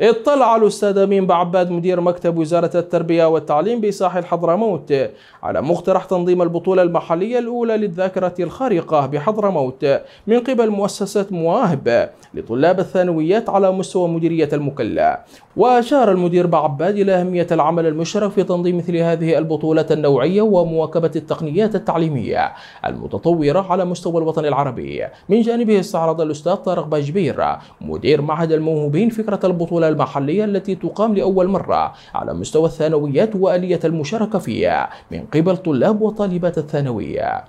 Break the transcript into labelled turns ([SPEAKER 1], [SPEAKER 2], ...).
[SPEAKER 1] اطلع الأستاذ أمين بعباد مدير مكتب وزارة التربية والتعليم بساحل حضرموت على مقترح تنظيم البطولة المحلية الأولى للذاكرة الخارقة بحضرموت من قبل مؤسسة مواهب لطلاب الثانويات على مستوى مديرية المكلا وأشار المدير بعباد إلى أهمية العمل المشترك في تنظيم مثل هذه البطولة النوعية ومواكبة التقنيات التعليمية المتطورة على مستوى الوطن العربي من جانبه استعرض الأستاذ طارق باجبير مدير معهد الموهوبين فكرة البطولة المحلية التي تقام لأول مرة على مستوى الثانويات وآلية المشاركة فيها من قبل طلاب وطالبات الثانوية.